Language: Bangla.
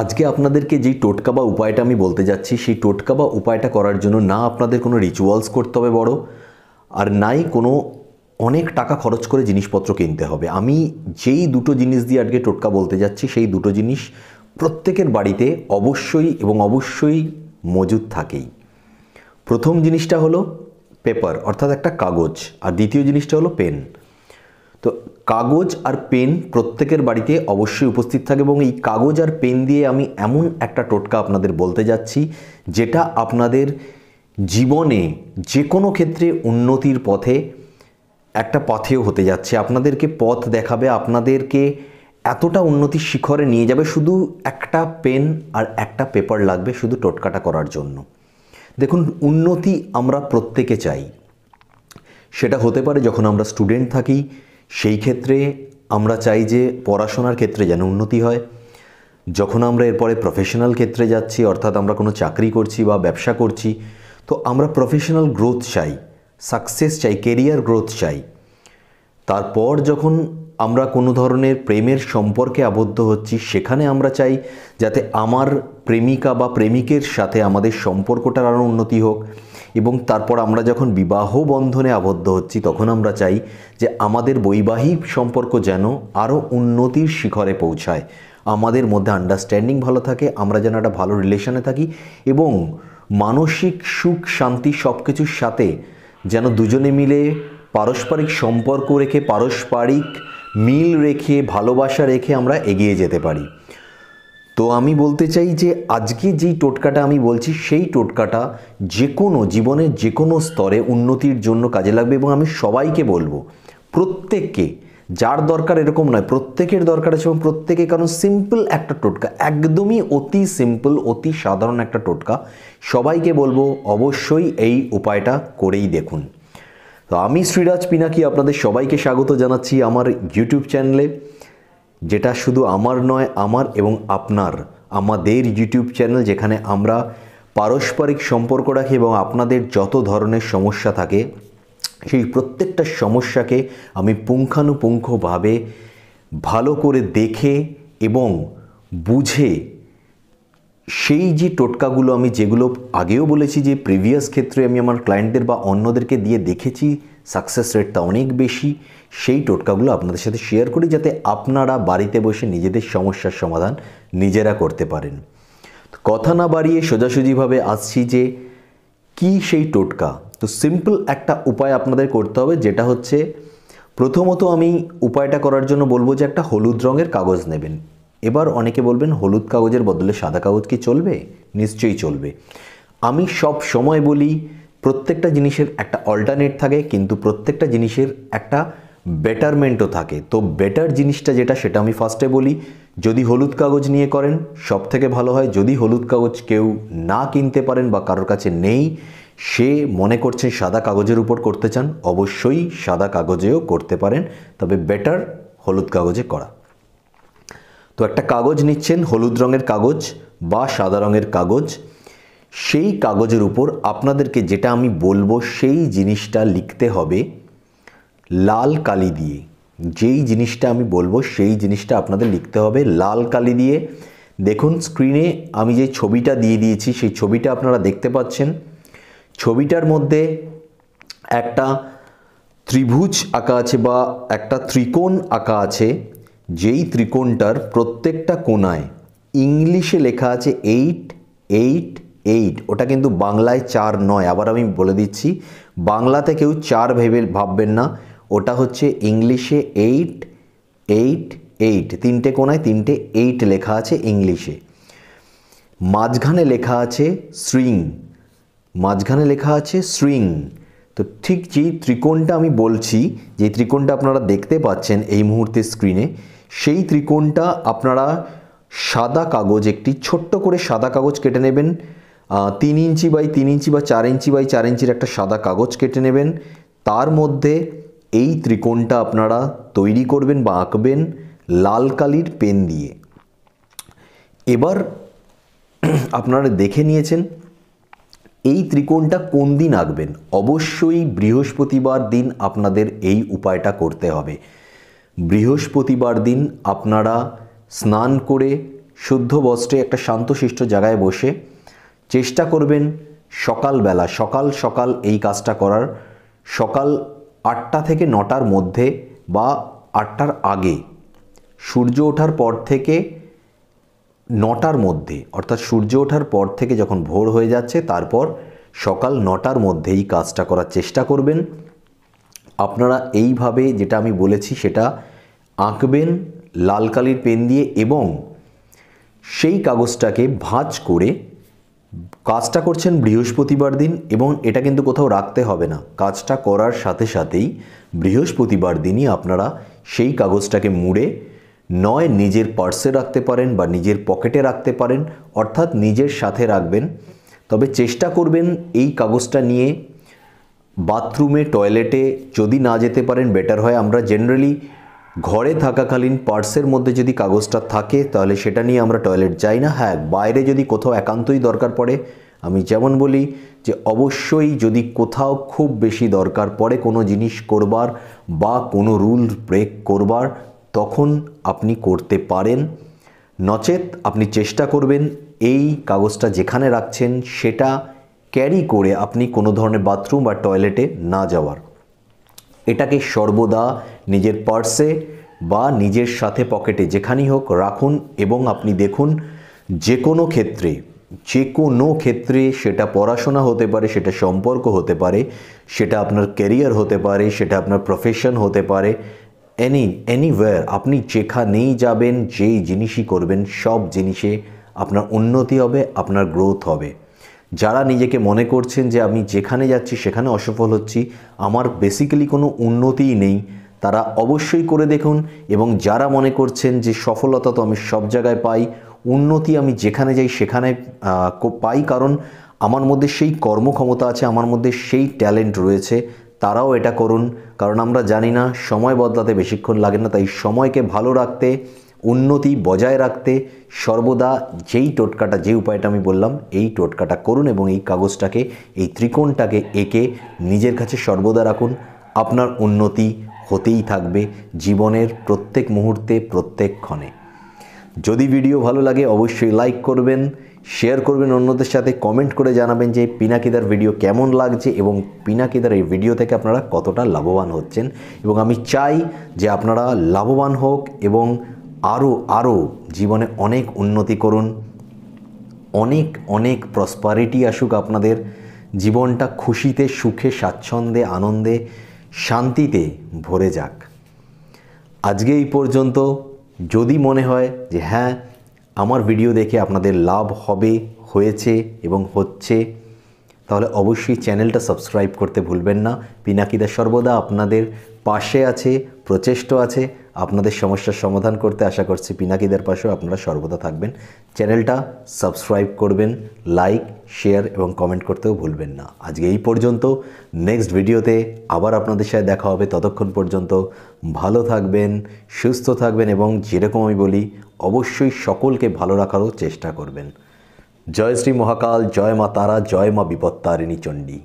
আজকে আপনাদেরকে যেই টোটকা বা উপায়টা আমি বলতে যাচ্ছি সেই টোটকা বা উপায়টা করার জন্য না আপনাদের কোনো রিচুয়ালস করতে হবে বড় আর নাই কোনো অনেক টাকা খরচ করে জিনিসপত্র কিনতে হবে আমি যেই দুটো জিনিস দিয়ে আজকে টোটকা বলতে যাচ্ছি সেই দুটো জিনিস প্রত্যেকের বাড়িতে অবশ্যই এবং অবশ্যই মজুদ থাকেই প্রথম জিনিসটা হলো পেপার অর্থাৎ একটা কাগজ আর দ্বিতীয় জিনিসটা হলো পেন তো কাগজ আর পেন প্রত্যেকের বাড়িতে অবশ্যই উপস্থিত থাকে এবং এই কাগজ আর পেন দিয়ে আমি এমন একটা টোটকা আপনাদের বলতে যাচ্ছি যেটা আপনাদের জীবনে যে কোনো ক্ষেত্রে উন্নতির পথে একটা পথেও হতে যাচ্ছে আপনাদেরকে পথ দেখাবে আপনাদেরকে এতটা উন্নতির শিখরে নিয়ে যাবে শুধু একটা পেন আর একটা পেপার লাগবে শুধু টোটকাটা করার জন্য দেখুন উন্নতি আমরা প্রত্যেকে চাই সেটা হতে পারে যখন আমরা স্টুডেন্ট থাকি সেই ক্ষেত্রে আমরা চাই যে পড়াশোনার ক্ষেত্রে যেন উন্নতি হয় যখন আমরা এরপরে প্রফেশনাল ক্ষেত্রে যাচ্ছি অর্থাৎ আমরা কোনো চাকরি করছি বা ব্যবসা করছি তো আমরা প্রফেশনাল গ্রোথ চাই সাকসেস চাই কেরিয়ার গ্রোথ চাই তারপর যখন আমরা কোনো ধরনের প্রেমের সম্পর্কে আবদ্ধ হচ্ছি সেখানে আমরা চাই যাতে আমার প্রেমিকা বা প্রেমিকের সাথে আমাদের সম্পর্কটার আরও উন্নতি হোক এবং তারপর আমরা যখন বিবাহ বন্ধনে আবদ্ধ হচ্ছি তখন আমরা চাই যে আমাদের বৈবাহিক সম্পর্ক যেন আরও উন্নতির শিখরে পৌঁছায় আমাদের মধ্যে আন্ডারস্ট্যান্ডিং ভালো থাকে আমরা যেন একটা ভালো রিলেশনে থাকি এবং মানসিক সুখ শান্তি সব কিছুর সাথে যেন দুজনে মিলে পারস্পরিক সম্পর্ক রেখে পারস্পরিক মিল রেখে ভালোবাসা রেখে আমরা এগিয়ে যেতে পারি তো আমি বলতে চাই যে আজকে যেই টোটকাটা আমি বলছি সেই টোটকাটা যে কোনো জীবনের যে কোনো স্তরে উন্নতির জন্য কাজে লাগবে এবং আমি সবাইকে বলবো প্রত্যেককে যার দরকার এরকম নয় প্রত্যেকের দরকার আছে এবং প্রত্যেকে কারণ সিম্পল একটা টোটকা একদমই অতি সিম্পল অতি সাধারণ একটা টোটকা সবাইকে বলবো অবশ্যই এই উপায়টা করেই দেখুন তো আমি শ্রীরাজ পিনাকি আপনাদের সবাইকে স্বাগত জানাচ্ছি আমার ইউটিউব চ্যানেলে যেটা শুধু আমার নয় আমার এবং আপনার আমাদের ইউটিউব চ্যানেল যেখানে আমরা পারস্পরিক সম্পর্ক রাখি এবং আপনাদের যত ধরনের সমস্যা থাকে সেই প্রত্যেকটা সমস্যাকে আমি পুঙ্খানুপুঙ্খভাবে ভালো করে দেখে এবং বুঝে সেই যে টোটকাগুলো আমি যেগুলো আগেও বলেছি যে প্রিভিয়াস ক্ষেত্রে আমি আমার ক্লায়েন্টদের বা অন্যদেরকে দিয়ে দেখেছি সাকসেস রেটটা অনেক বেশি সেই টোটকাগুলো আপনাদের সাথে শেয়ার করি যাতে আপনারা বাড়িতে বসে নিজেদের সমস্যার সমাধান নিজেরা করতে পারেন কথা না বাড়িয়ে সোজাসুজিভাবে আসছি যে কি সেই টোটকা তো সিম্পল একটা উপায় আপনাদের করতে হবে যেটা হচ্ছে প্রথমত আমি উপায়টা করার জন্য বলবো যে একটা হলুদ রঙের কাগজ নেবেন এবার অনেকে বলবেন হলুদ কাগজের বদলে সাদা কাগজ কি চলবে নিশ্চয়ই চলবে আমি সব সময় বলি প্রত্যেকটা জিনিসের একটা অল্টারনেট থাকে কিন্তু প্রত্যেকটা জিনিসের একটা বেটারমেন্টও থাকে তো বেটার জিনিসটা যেটা সেটা আমি ফার্স্টে বলি যদি হলুদ কাগজ নিয়ে করেন সব থেকে ভালো হয় যদি হলুদ কাগজ কেউ না কিনতে পারেন বা কারোর কাছে নেই সে মনে করছে সাদা কাগজের উপর করতে চান অবশ্যই সাদা কাগজেও করতে পারেন তবে বেটার হলুদ কাগজে করা তো একটা কাগজ নিচ্ছেন হলুদ রঙের কাগজ বা সাদা রঙের কাগজ সেই কাগজের উপর আপনাদেরকে যেটা আমি বলবো সেই জিনিসটা লিখতে হবে লাল কালি দিয়ে যেই জিনিসটা আমি বলবো সেই জিনিসটা আপনাদের লিখতে হবে লাল কালি দিয়ে দেখুন স্ক্রিনে আমি যে ছবিটা দিয়ে দিয়েছি সেই ছবিটা আপনারা দেখতে পাচ্ছেন ছবিটার মধ্যে একটা ত্রিভুজ আঁকা আছে বা একটা ত্রিকোণ আঁকা আছে যেই ত্রিকোণটার প্রত্যেকটা কোনায় ইংলিশে লেখা আছে এইট এইট এইট ওটা কিন্তু বাংলায় চার নয় আবার আমি বলে দিচ্ছি বাংলাতে কেউ চার ভেবে ভাববেন না ওটা হচ্ছে ইংলিশে এইট এইট এইট তিনটে কোনায় তিনটে এইট লেখা আছে ইংলিশে মাঝখানে লেখা আছে শ্রিং মাঝখানে লেখা আছে শ্রিং তো ঠিক যেই ত্রিকোণটা আমি বলছি যে ত্রিকোণটা আপনারা দেখতে পাচ্ছেন এই মুহূর্তে স্ক্রিনে সেই ত্রিকোণটা আপনারা সাদা কাগজ একটি ছোট্ট করে সাদা কাগজ কেটে নেবেন তিন ইঞ্চি বাই তিন ইঞ্চি বা চার ইঞ্চি বাই চার ইঞ্চির একটা সাদা কাগজ কেটে নেবেন তার মধ্যে এই ত্রিকোণটা আপনারা তৈরি করবেন বা আঁকবেন লাল কালির পেন দিয়ে এবার আপনারা দেখে নিয়েছেন এই ত্রিকোণটা কোন দিন আঁকবেন অবশ্যই বৃহস্পতিবার দিন আপনাদের এই উপায়টা করতে হবে বৃহস্পতিবার দিন আপনারা স্নান করে শুদ্ধ বস্ত্রে একটা শান্তশিষ্ট জায়গায় বসে চেষ্টা করবেন সকালবেলা সকাল সকাল এই কাজটা করার সকাল আটটা থেকে নটার মধ্যে বা আটটার আগে সূর্য ওঠার পর থেকে নটার মধ্যে অর্থাৎ সূর্য ওঠার পর থেকে যখন ভোর হয়ে যাচ্ছে তারপর সকাল নটার মধ্যে এই কাজটা করার চেষ্টা করবেন আপনারা এইভাবে যেটা আমি বলেছি সেটা আঁকবেন লাল কালির পেন দিয়ে এবং সেই কাগজটাকে ভাঁজ করে কাজটা করছেন বৃহস্পতিবার দিন এবং এটা কিন্তু কোথাও রাখতে হবে না কাজটা করার সাথে সাথেই বৃহস্পতিবার দিনই আপনারা সেই কাগজটাকে মুড়ে নয় নিজের পার্সে রাখতে পারেন বা নিজের পকেটে রাখতে পারেন অর্থাৎ নিজের সাথে রাখবেন তবে চেষ্টা করবেন এই কাগজটা নিয়ে বাথরুমে টয়লেটে যদি না যেতে পারেন বেটার হয় আমরা জেনারেলি ঘরে থাকাকালীন পার্সের মধ্যে যদি কাগজটা থাকে তাহলে সেটা নিয়ে আমরা টয়লেট যাই না হ্যাঁ বাইরে যদি কোথাও একান্তই দরকার পড়ে আমি যেমন বলি যে অবশ্যই যদি কোথাও খুব বেশি দরকার পড়ে কোনো জিনিস করবার বা কোনো রুল ব্রেক করবার তখন আপনি করতে পারেন নচেত আপনি চেষ্টা করবেন এই কাগজটা যেখানে রাখছেন সেটা ক্যারি করে আপনি কোনো ধরনের বাথরুম বা টয়লেটে না যাওয়ার এটাকে সর্বদা নিজের পার্সে বা নিজের সাথে পকেটে যেখানেই হোক রাখুন এবং আপনি দেখুন যে কোনো ক্ষেত্রে যে কোনো ক্ষেত্রে সেটা পড়াশোনা হতে পারে সেটা সম্পর্ক হতে পারে সেটা আপনার ক্যারিয়ার হতে পারে সেটা আপনার প্রফেশন হতে পারে এনি এনিওয়্যার আপনি যেখানেই যাবেন যেই জিনিসই করবেন সব জিনিসে আপনার উন্নতি হবে আপনার গ্রোথ হবে যারা নিজেকে মনে করছেন যে আমি যেখানে যাচ্ছি সেখানে অসফল হচ্ছি আমার বেসিক্যালি কোনো উন্নতিই নেই তারা অবশ্যই করে দেখুন এবং যারা মনে করছেন যে সফলতা তো আমি সব জায়গায় পাই উন্নতি আমি যেখানে যাই সেখানে পাই কারণ আমার মধ্যে সেই কর্মক্ষমতা আছে আমার মধ্যে সেই ট্যালেন্ট রয়েছে তারাও এটা করুন কারণ আমরা জানি না সময় বদলাতে বেশিক্ষণ লাগে না তাই সময়কে ভালো রাখতে উন্নতি বজায় রাখতে সর্বদা যেই টোটকাটা যে উপায়টা আমি বললাম এই টোটকাটা করুন এবং এই কাগজটাকে এই ত্রিকোণটাকে এঁকে নিজের কাছে সর্বদা রাখুন আপনার উন্নতি হতেই থাকবে জীবনের প্রত্যেক মুহূর্তে প্রত্যেক ক্ষণে যদি ভিডিও ভালো লাগে অবশ্যই লাইক করবেন শেয়ার করবেন অন্যদের সাথে কমেন্ট করে জানাবেন যে পিনাকিদার ভিডিও কেমন লাগছে এবং পিনাকিদার এই ভিডিও থেকে আপনারা কতটা লাভবান হচ্ছেন এবং আমি চাই যে আপনারা লাভবান হোক এবং আরও আরও জীবনে অনেক উন্নতি করুন অনেক অনেক প্রসপারিটি আসুক আপনাদের জীবনটা খুশিতে সুখে স্বাচ্ছন্দ্যে আনন্দে শান্তিতে ভরে যাক আজকে এই পর্যন্ত যদি মনে হয় যে হ্যাঁ আমার ভিডিও দেখে আপনাদের লাভ হবে হয়েছে এবং হচ্ছে তাহলে অবশ্যই চ্যানেলটা সাবস্ক্রাইব করতে ভুলবেন না পিনাকিদা সর্বদা আপনাদের পাশে আছে প্রচেষ্ট আছে আপনাদের সমস্যার সমাধান করতে আশা করছি পিনাকিদের পাশেও আপনারা সর্বদা থাকবেন চ্যানেলটা সাবস্ক্রাইব করবেন লাইক শেয়ার এবং কমেন্ট করতেও ভুলবেন না আজকে এই পর্যন্ত নেক্সট ভিডিওতে আবার আপনাদের সাথে দেখা হবে ততক্ষণ পর্যন্ত ভালো থাকবেন সুস্থ থাকবেন এবং যেরকম আমি বলি অবশ্যই সকলকে ভালো রাখারও চেষ্টা করবেন জয় শ্রী মহাকাল জয় মা তারা জয় মা বিপত্তারিণী চণ্ডী